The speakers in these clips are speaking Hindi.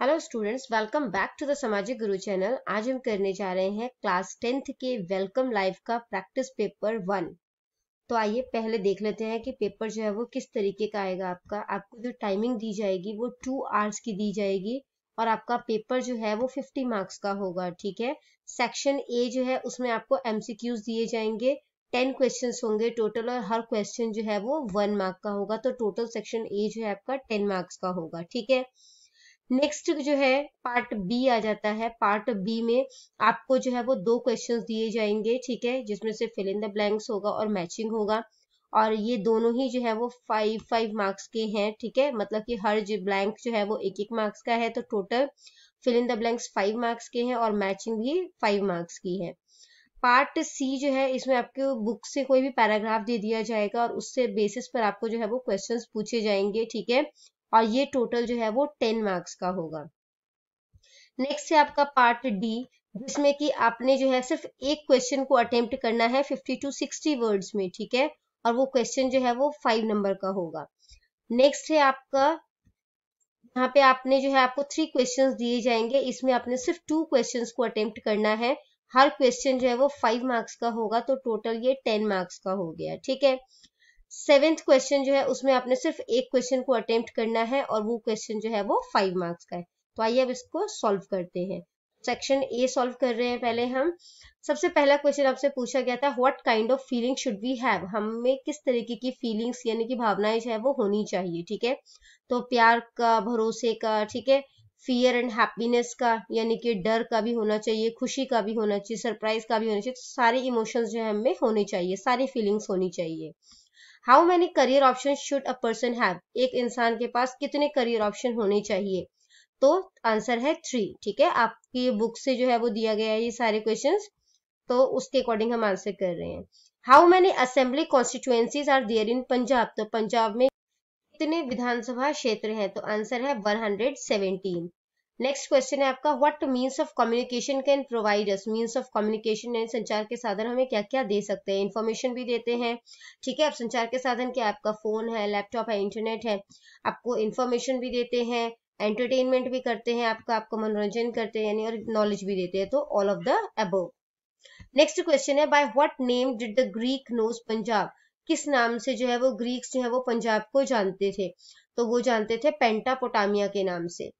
Hello students welcome back to the Samajik Guru channel आज हम करने जा रहे हैं क्लास टेंथ के वेलकम लाइफ का प्रैक्टिस पेपर वन तो आइए पहले देख लेते हैं कि पेपर जो है वो किस तरीके का आएगा आपका आपको जो टाइमिंग दी जाएगी वो टू आवर्स की दी जाएगी और आपका पेपर जो है वो फिफ्टी मार्क्स का होगा ठीक है सेक्शन ए जो है उसमें आपको एमसीक्यूज दिए जाएंगे टेन क्वेश्चन होंगे टोटल और हर क्वेश्चन जो है वो वन मार्क का होगा तो टोटल सेक्शन ए जो है आपका टेन मार्क्स का होगा ठीक है नेक्स्ट जो है पार्ट बी आ जाता है पार्ट बी में आपको जो है वो दो क्वेश्चंस दिए जाएंगे ठीक है जिसमें से फिल इन द ब्लैंक्स होगा और मैचिंग होगा और ये दोनों ही जो है वो फाइव फाइव मार्क्स के हैं ठीक है मतलब कि हर जो ब्लैंक जो है वो एक एक मार्क्स का है तो total fill in the blanks five marks के हैं और मैचिंग भी फाइव मार्क्स की है पार्ट सी जो है इसमें आपके बुक से कोई भी पैराग्राफ दे दिया जाएगा और उससे बेसिस पर आपको जो है वो क्वेश्चंस पूछे जाएंगे ठीक है और ये टोटल जो है वो टेन मार्क्स का होगा नेक्स्ट है आपका पार्ट डी जिसमें कि आपने जो है सिर्फ एक क्वेश्चन को अटेम्प्ट करना है फिफ्टी टू सिक्सटी वर्ड्स में ठीक है और वो क्वेश्चन जो है वो फाइव नंबर का होगा नेक्स्ट है आपका यहाँ पे आपने जो है आपको थ्री क्वेश्चंस दिए जाएंगे इसमें आपने सिर्फ टू क्वेश्चंस को अटेम्प्ट करना है हर क्वेश्चन जो है वो फाइव मार्क्स का होगा तो टोटल ये टेन मार्क्स का हो गया ठीक है सेवेंथ क्वेश्चन जो है उसमें आपने सिर्फ एक क्वेश्चन को अटेम्प्ट करना है और वो क्वेश्चन जो है वो फाइव मार्क्स का है तो आइए अब इसको सॉल्व करते हैं सेक्शन ए सॉल्व कर रहे हैं पहले हम सबसे पहला क्वेश्चन आपसे पूछा गया था what kind of feeling should we have हमें किस तरीके की फीलिंग्स यानी कि भावनाएं जो है वो होनी चाहिए ठीक है तो प्यार का भरोसे का ठीक है फियर एंड हैप्पीनेस का यानी कि डर का भी होना चाहिए खुशी का भी होना चाहिए सरप्राइज का भी होना चाहिए तो सारे इमोशंस जो है हमें होने चाहिए सारी फीलिंग्स होनी चाहिए how many career option should a person have एक इंसान के पास कितने करियर ऑप्शन होने चाहिए तो आंसर है थ्री ठीक है आपकी बुक से जो है वो दिया गया है ये सारे क्वेश्चन तो उसके अकॉर्डिंग हम आंसर कर रहे हैं how many assembly constituencies are there in Punjab तो पंजाब में कितने विधानसभा क्षेत्र हैं तो आंसर है one hundred seventeen next question है आपका what means of communication can provide us means of communication and संचार के साधन हमें क्या क्या दे सकते हैं इन्फॉर्मेशन भी देते हैं ठीक है आप संचार के साधन क्या आपका फोन है लैपटॉप है इंटरनेट है आपको इन्फॉर्मेशन भी देते हैं एंटरटेनमेंट भी करते हैं आपका आपको मनोरंजन करते हैं यानी और नॉलेज भी देते हैं तो ऑल ऑफ द अब नेक्स्ट क्वेश्चन है by what name did the Greek knows Punjab किस नाम से जो है वो ग्रीक्स जो है वो पंजाब को जानते थे तो वो जानते थे पेंटापोटामिया के नाम से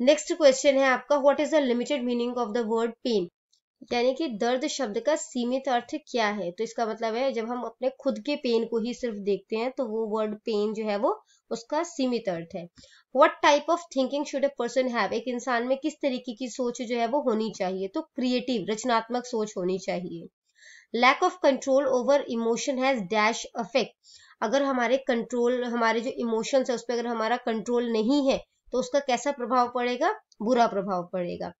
नेक्स्ट क्वेश्चन है आपका what is the limited meaning of the word pain यानी कि दर्द शब्द का सीमित अर्थ क्या है तो इसका मतलब है जब हम अपने खुद के पेन को ही सिर्फ देखते हैं तो वो वर्ड पेन जो है वो उसका सीमित अर्थ है what type of thinking should a person have एक इंसान में किस तरीके की सोच जो है वो होनी चाहिए तो क्रिएटिव रचनात्मक सोच होनी चाहिए lack of control over emotion has dash affect अगर हमारे कंट्रोल हमारे जो इमोशंस है उस पर अगर हमारा कंट्रोल नहीं है तो उसका कैसा प्रभाव पड़ेगा बुरा प्रभाव पड़ेगा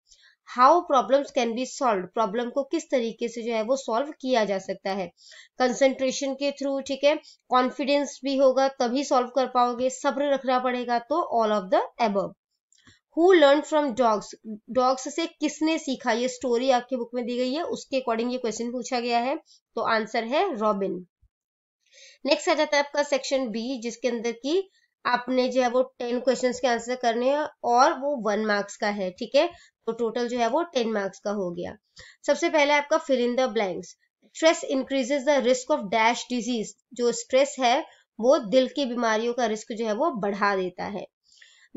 how problem can be solve problem को किस तरीके से जो है वो सॉल्व किया जा सकता है कंसेंट्रेशन के थ्रू ठीक है कॉन्फिडेंस भी होगा तभी सॉल्व कर पाओगे सब्र रखना पड़ेगा तो all of the above Who learned from dogs dogs से किसने सीखा ये स्टोरी आपकी बुक में दी गई है उसके अकॉर्डिंग ये क्वेश्चन पूछा गया है तो आंसर है रॉबिन नेक्स्ट आ जाता है आपका सेक्शन बी जिसके अंदर की आपने जो है वो टेन क्वेश्चन के आंसर करने हैं और वो वन मार्क्स का है ठीक है तो टोटल जो है वो टेन मार्क्स का हो गया सबसे पहले आपका fill in the blanks stress increases the risk of dash disease जो स्ट्रेस है वो दिल की बीमारियों का रिस्क जो है वो बढ़ा देता है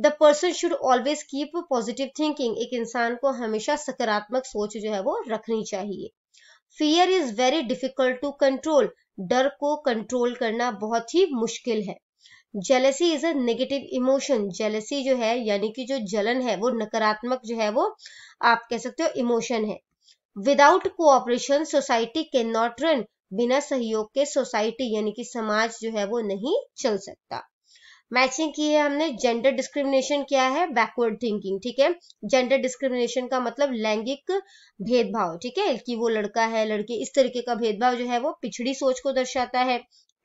the person should always keep positive thinking एक इंसान को हमेशा सकारात्मक सोच जो है वो रखनी चाहिए fear is very difficult to control डर को कंट्रोल करना बहुत ही मुश्किल है jealousy is a negative emotion jealousy जो है यानी कि जो जलन है वो नकारात्मक जो है वो आप कह सकते हो इमोशन है without cooperation society can not run बिना सहयोग के सोसाइटी यानी कि समाज जो है वो नहीं चल सकता मैचिंग की है हमने जेंडर डिस्क्रिमिनेशन क्या है बैकवर्ड थिंकिंग ठीक है जेंडर डिस्क्रिमिनेशन का मतलब लैंगिक भेदभाव ठीक है कि वो लड़का है लड़की इस तरीके का भेदभाव जो है वो पिछड़ी सोच को दर्शाता है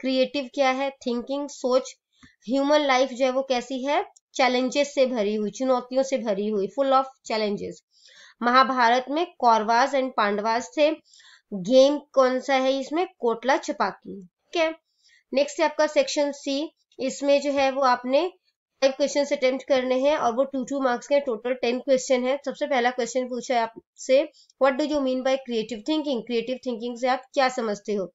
क्रिएटिव क्या है थिंकिंग सोच ह्यूमन लाइफ जो है वो कैसी है चैलेंजेस से भरी हुई चुनौतियों से भरी हुई फुल ऑफ चैलेंजेस महाभारत में कौरवास एंड पांडवास थे गेम कौन सा है इसमें कोटला छपाकी ठीक है नेक्स्ट है आपका सेक्शन सी इसमें जो है वो आपने फाइव क्वेश्चन अटेम्प्ट करने हैं और वो टू टू मार्क्स के टोटल टेन क्वेश्चन है सबसे पहला क्वेश्चन पूछा है आपसे what do you mean by creative thinking creative thinking से आप क्या समझते हो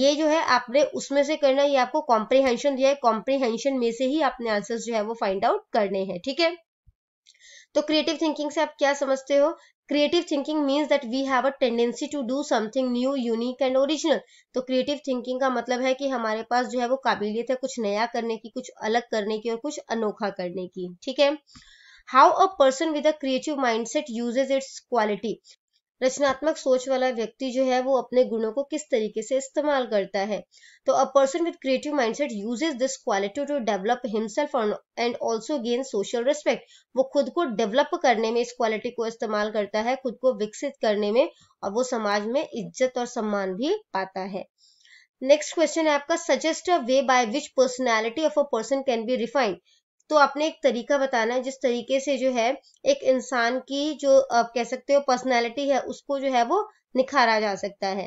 ये जो है आपने उसमें से करना ये आपको कॉम्प्रिहेंशन दिया है कॉम्प्रिहेंशन में से ही आपने आंसर जो है वो फाइंड आउट करने हैं ठीक है थीके? तो क्रिएटिव थिंकिंग से आप क्या समझते हो creative thinking means that we have a tendency to do something new unique and original तो क्रिएटिव थिंकिंग का मतलब है कि हमारे पास जो है वो काबिलियत है कुछ नया करने की कुछ अलग करने की और कुछ अनोखा करने की ठीक है how a person with a creative mindset uses its quality रचनात्मक सोच वाला व्यक्ति जो है वो अपने गुणों को किस तरीके से इस्तेमाल करता है तो a person with creative mindset uses this quality to develop himself and also gain social respect वो खुद को डेवलप करने में इस क्वालिटी को इस्तेमाल करता है खुद को विकसित करने में और वो समाज में इज्जत और सम्मान भी पाता है नेक्स्ट क्वेश्चन है आपका suggest a way by which personality of a person can be refined तो आपने एक तरीका बताना है जिस तरीके से जो है एक इंसान की जो आप कह सकते हो पर्सनैलिटी है उसको जो है वो निखारा जा सकता है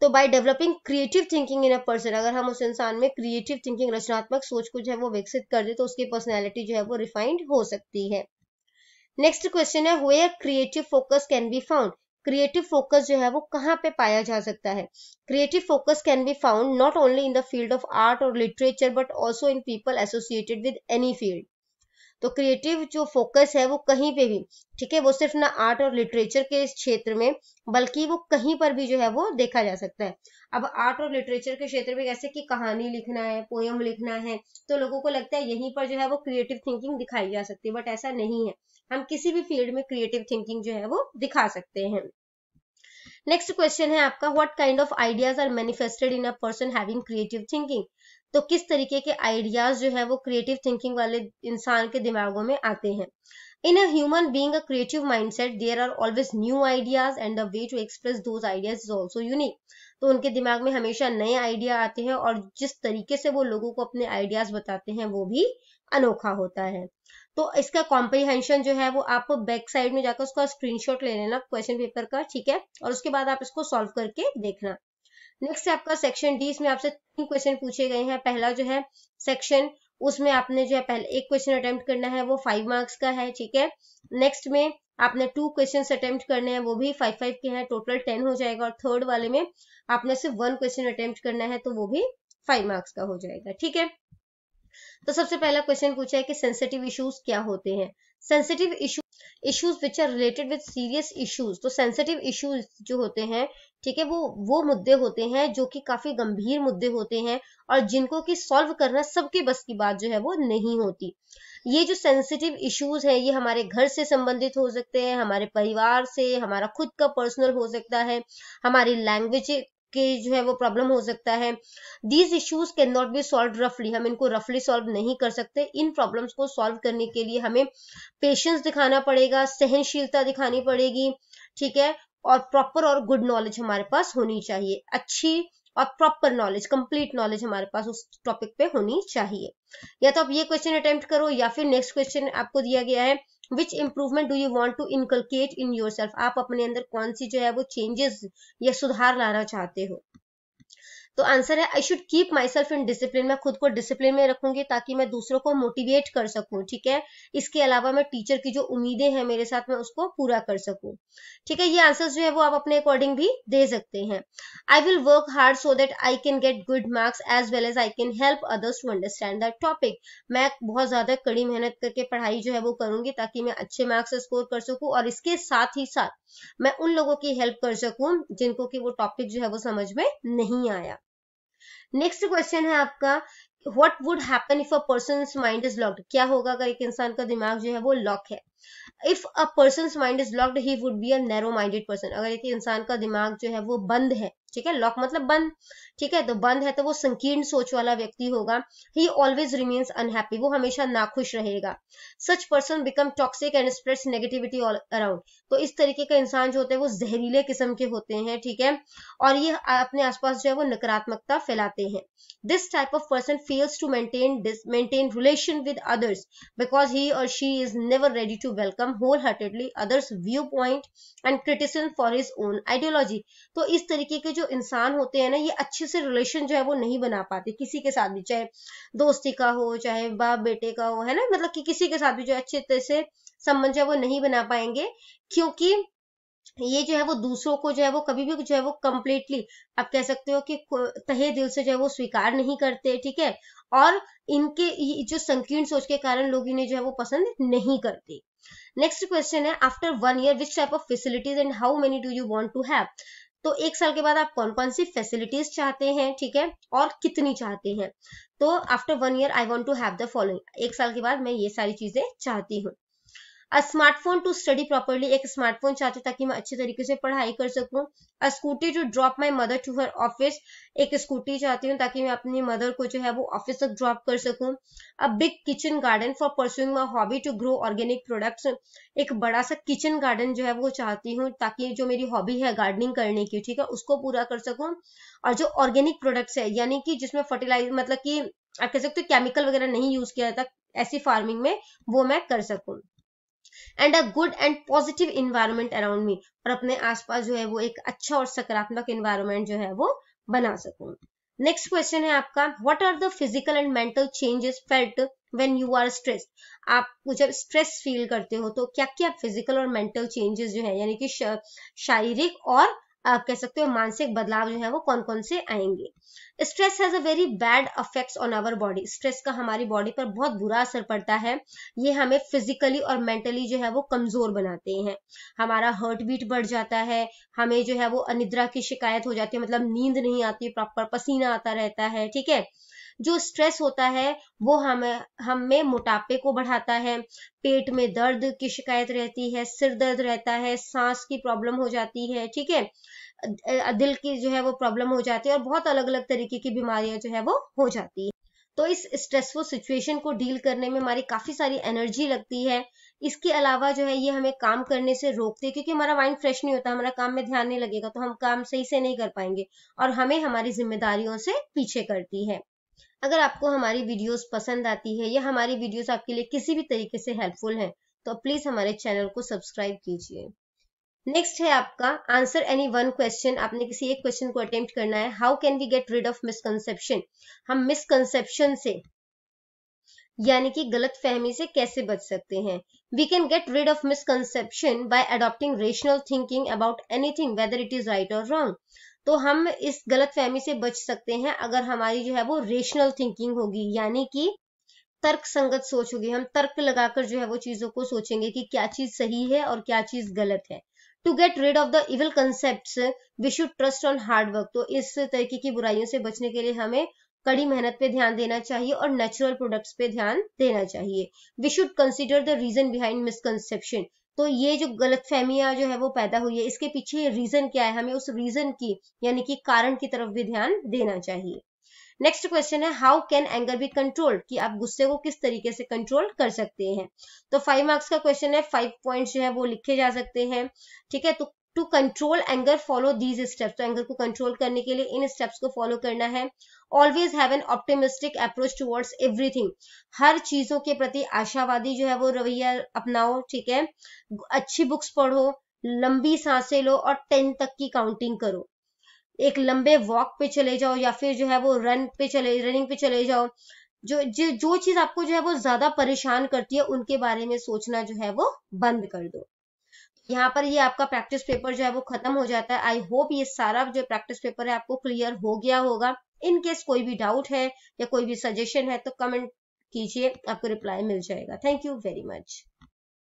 तो by developing creative thinking in a person अगर हम उस इंसान में क्रिएटिव थिंकिंग रचनात्मक सोच को जो है वो विकसित कर दे तो उसकी पर्सनैलिटी जो है वो रिफाइंड हो सकती है नेक्स्ट क्वेश्चन है where creative focus can be found creative focus जो है वो कहाँ पे पाया जा सकता है creative focus can be found not only in the field of art और literature but also in people associated with any field तो क्रिएटिव जो फोकस है वो कहीं पे भी ठीक है वो सिर्फ ना आर्ट और लिटरेचर के क्षेत्र में बल्कि वो कहीं पर भी जो है वो देखा जा सकता है अब आर्ट और लिटरेचर के क्षेत्र में जैसे कि कहानी लिखना है पोयम लिखना है तो लोगों को लगता है यहीं पर जो है वो क्रिएटिव थिंकिंग दिखाई जा सकती है बट ऐसा नहीं है हम किसी भी फील्ड में क्रिएटिव थिंकिंग जो है वो दिखा सकते हैं नेक्स्ट क्वेश्चन है आपका what kind of ideas are manifested in a person having creative thinking तो किस तरीके के आइडियाज जो है वो क्रिएटिव थिंकिंग वाले इंसान के दिमागों में आते हैं a human being a creative mindset there are always new ideas and the way to express those ideas is also unique तो उनके दिमाग में हमेशा नए आइडिया आते हैं और जिस तरीके से वो लोगों को अपने आइडियाज बताते हैं वो भी अनोखा होता है तो इसका कॉम्प्रिहेंशन जो है वो आप बैक साइड में जाकर उसका स्क्रीनशॉट ले लेना क्वेश्चन पेपर का ठीक है और उसके बाद आप इसको सॉल्व करके देखना नेक्स्ट है आपका सेक्शन डी इसमें आपसे तीन क्वेश्चन पूछे गए हैं पहला जो है सेक्शन उसमें आपने जो है पहले एक क्वेश्चन अटेम्प्ट करना है वो फाइव मार्क्स का है ठीक है नेक्स्ट में आपने टू क्वेश्चन अटेम्प्ट करने हैं वो भी फाइव फाइव के हैं टोटल टेन हो जाएगा और थर्ड वाले में आपने सिर्फ वन क्वेश्चन अटेम्प्ट करना है तो वो भी फाइव मार्क्स का हो जाएगा ठीक है तो सबसे पहला क्वेश्चन पूछा है कि सेंसिटिव इश्यूज क्या होते हैं sensitive issue issues which are related with serious issues तो सेंसिटिव इश्यूज जो होते हैं ठीक है वो वो मुद्दे होते हैं जो कि काफी गंभीर मुद्दे होते हैं और जिनको कि सॉल्व करना सबके बस की बात जो है वो नहीं होती ये जो सेंसिटिव इश्यूज है ये हमारे घर से संबंधित हो सकते हैं हमारे परिवार से हमारा खुद का पर्सनल हो सकता है हमारी लैंग्वेज के जो है वो प्रॉब्लम हो सकता है these issues can not be solve रफली हम इनको रफली सॉल्व नहीं कर सकते इन प्रॉब्लम्स को सॉल्व करने के लिए हमें पेशेंस दिखाना पड़ेगा सहनशीलता दिखानी पड़ेगी ठीक है और प्रॉपर और गुड नॉलेज हमारे पास होनी चाहिए अच्छी और प्रॉपर नॉलेज कंप्लीट नॉलेज हमारे पास उस टॉपिक पे होनी चाहिए या तो आप ये क्वेश्चन अटेम्प्ट करो या फिर नेक्स्ट क्वेश्चन आपको दिया गया है which improvement do you want to inculcate in your आप अपने अंदर कौन सी जो है वो चेंजेस या सुधार लाना चाहते हो तो आंसर है I should keep myself in discipline मैं खुद को डिसिप्लिन में रखूंगी ताकि मैं दूसरों को मोटिवेट कर सकूं ठीक है इसके अलावा मैं टीचर की जो उम्मीदें हैं मेरे साथ मैं उसको पूरा कर सकूं ठीक है ये आंसर जो है वो आप अपने अकॉर्डिंग भी दे सकते हैं I will work hard so that I can get good marks as well as I can help others to understand that topic मैं बहुत ज्यादा कड़ी मेहनत करके पढ़ाई जो है वो करूंगी ताकि मैं अच्छे मार्क्स स्कोर कर सकूं और इसके साथ ही साथ मैं उन लोगों की हेल्प कर सकूं जिनको कि वो टॉपिक जो है वो समझ में नहीं आया नेक्स्ट क्वेश्चन है आपका what would happen if a person mind is locked क्या होगा अगर एक इंसान का दिमाग जो है वो लॉक है if a person mind is locked he would be a narrow minded person अगर एक इंसान का दिमाग जो है वो बंद है ठीक है लॉक मतलब बंद ठीक है तो बंद है तो वो संकीर्ण सोच वाला व्यक्ति होगा ही ऑलवेज रिमेन्स अनहैप्पी वो हमेशा नाखुश रहेगा such person become toxic and spreads negativity all around तो इस तरीके का इंसान जो होते हैं वो जहरीले किस्म के होते हैं ठीक है और ये अपने आसपास जो है वो नकारात्मकता फैलाते हैं this type of person fails to maintain maintain relation with others because he और she is never ready to welcome wholeheartedly others viewpoint and criticism for his own ideology तो इस तरीके के जो इंसान होते हैं ना ये अच्छे से रिलेशन जो है वो नहीं बना पाते किसी के साथ भी चाहे दोस्ती का हो चाहे बाप बेटे का हो है ना मतलब कि किसी के साथ भी जो अच्छे से संबंध जो है वो नहीं बना पाएंगे क्योंकि ये जो है वो दूसरों को जो है वो कभी भी जो है वो कम्प्लीटली आप कह सकते हो कि तहे दिल से जो है वो स्वीकार नहीं करते ठीक है और इनके जो संकीर्ण सोच के कारण लोग इन्हें जो है वो पसंद नहीं करते नेक्स्ट क्वेश्चन है after one year which type of facilities and how many do you want to have तो एक साल के बाद आप कौन कौन सी फैसिलिटीज चाहते हैं ठीक है और कितनी चाहते हैं तो after one year I want to have the following एक साल के बाद मैं ये सारी चीजें चाहती हूँ a smartphone to study properly एक स्मार्टफोन चाहती ताकि मैं अच्छे तरीके से पढ़ाई कर सकूं a scooty to drop my mother to her office एक स्कूटी चाहती हूँ ताकि मैं अपनी मदर को जो है वो ऑफिस तक ड्रॉप कर सकूं a big kitchen garden for pursuing my hobby to grow organic products एक बड़ा सा किचन गार्डन जो है वो चाहती हूँ ताकि जो मेरी हॉबी है गार्डनिंग करने की ठीक है उसको पूरा कर सकूं और जो ऑर्गेनिक प्रोडक्ट्स है यानी कि जिसमें फर्टिलाइज मतलब की आप कह सकते हो केमिकल वगैरह नहीं यूज किया जाता ऐसी फार्मिंग में वो मैं कर सकूं and a good and positive environment around me और अपने आसपास जो है वो एक अच्छा और सकारात्मक इन्वायरमेंट जो है वो बना सकूं नेक्स्ट क्वेश्चन है आपका what are the physical and mental changes felt when you are stress आप जब स्ट्रेस फील करते हो तो क्या क्या फिजिकल और मेंटल चेंजेस जो है यानी कि शारीरिक और आप कह सकते हो मानसिक बदलाव जो है वो कौन कौन से आएंगे stress has a very bad affect on our body stress का हमारी बॉडी पर बहुत बुरा असर पड़ता है ये हमें फिजिकली और मेंटली जो है वो कमजोर बनाते हैं हमारा हर्ट बीट बढ़ जाता है हमें जो है वो अनिद्रा की शिकायत हो जाती है मतलब नींद नहीं आती प्रॉपर पसीना आता रहता है ठीक है जो स्ट्रेस होता है वो हम हम में मोटापे को बढ़ाता है पेट में दर्द की शिकायत रहती है सिर दर्द रहता है सांस की प्रॉब्लम हो जाती है ठीक है दिल की जो है वो प्रॉब्लम हो जाती है और बहुत अलग अलग तरीके की बीमारियां जो है वो हो जाती है तो इस स्ट्रेसफुल सिचुएशन को डील करने में हमारी काफी सारी एनर्जी लगती है इसके अलावा जो है ये हमें काम करने से रोकते हैं क्योंकि हमारा माइंड फ्रेश नहीं होता हमारा काम में ध्यान नहीं लगेगा तो हम काम सही से नहीं कर पाएंगे और हमें हमारी जिम्मेदारियों से पीछे करती है अगर आपको हमारी वीडियोस पसंद आती है या हमारी वीडियोस आपके लिए किसी भी तरीके से हेल्पफुल है तो प्लीज हमारे चैनल को सब्सक्राइब कीजिए नेक्स्ट है आपका आंसर एनी वन क्वेश्चन आपने किसी एक क्वेश्चन को अटेम्प्ट करना है how can we get rid of misconception हम मिसकनसेप्शन से यानी कि गलत फहमी से कैसे बच सकते हैं we can get rid of misconception by adopting rational thinking about anything whether it is right और रॉन्ग तो हम इस गलत फहमी से बच सकते हैं अगर हमारी जो है वो रेशनल थिंकिंग होगी यानी कि तर्क संगत सोच होगी हम तर्क लगाकर जो है वो चीजों को सोचेंगे कि क्या चीज सही है और क्या चीज गलत है to get rid of the evil concept we should trust on hard work तो इस तरीके की बुराइयों से बचने के लिए हमें कड़ी मेहनत पे ध्यान देना चाहिए और नेचुरल प्रोडक्ट्स पे ध्यान देना चाहिए we should consider the reason behind misconception तो ये जो गलत फहमिया जो है वो पैदा हुई है इसके पीछे रीजन क्या है हमें उस रीजन की यानी कि कारण की तरफ भी ध्यान देना चाहिए नेक्स्ट क्वेश्चन है how can anger be controlled कि आप गुस्से को किस तरीके से कंट्रोल कर सकते हैं तो फाइव मार्क्स का क्वेश्चन है फाइव पॉइंट्स जो है वो लिखे जा सकते हैं ठीक है तो to control anger follow these steps तो एंगर को कंट्रोल करने के लिए इन स्टेप्स को फॉलो करना है always have an optimistic approach towards everything हर चीजों के प्रति आशावादी जो है वो रवैया अपनाओ ठीक है अच्छी बुक्स पढ़ो लंबी सांसें लो और टेन तक की काउंटिंग करो एक लंबे वॉक पे चले जाओ या फिर जो है वो रन पे चले रनिंग पे चले जाओ जो जो, जो चीज आपको जो है वो ज्यादा परेशान करती है उनके बारे में सोचना जो है वो बंद कर दो यहाँ पर ये आपका प्रैक्टिस पेपर जो है वो खत्म हो जाता है आई होप ये सारा जो प्रैक्टिस पेपर है आपको क्लियर हो गया होगा इन केस कोई भी डाउट है या कोई भी सजेशन है तो कमेंट कीजिए आपको रिप्लाई मिल जाएगा थैंक यू वेरी मच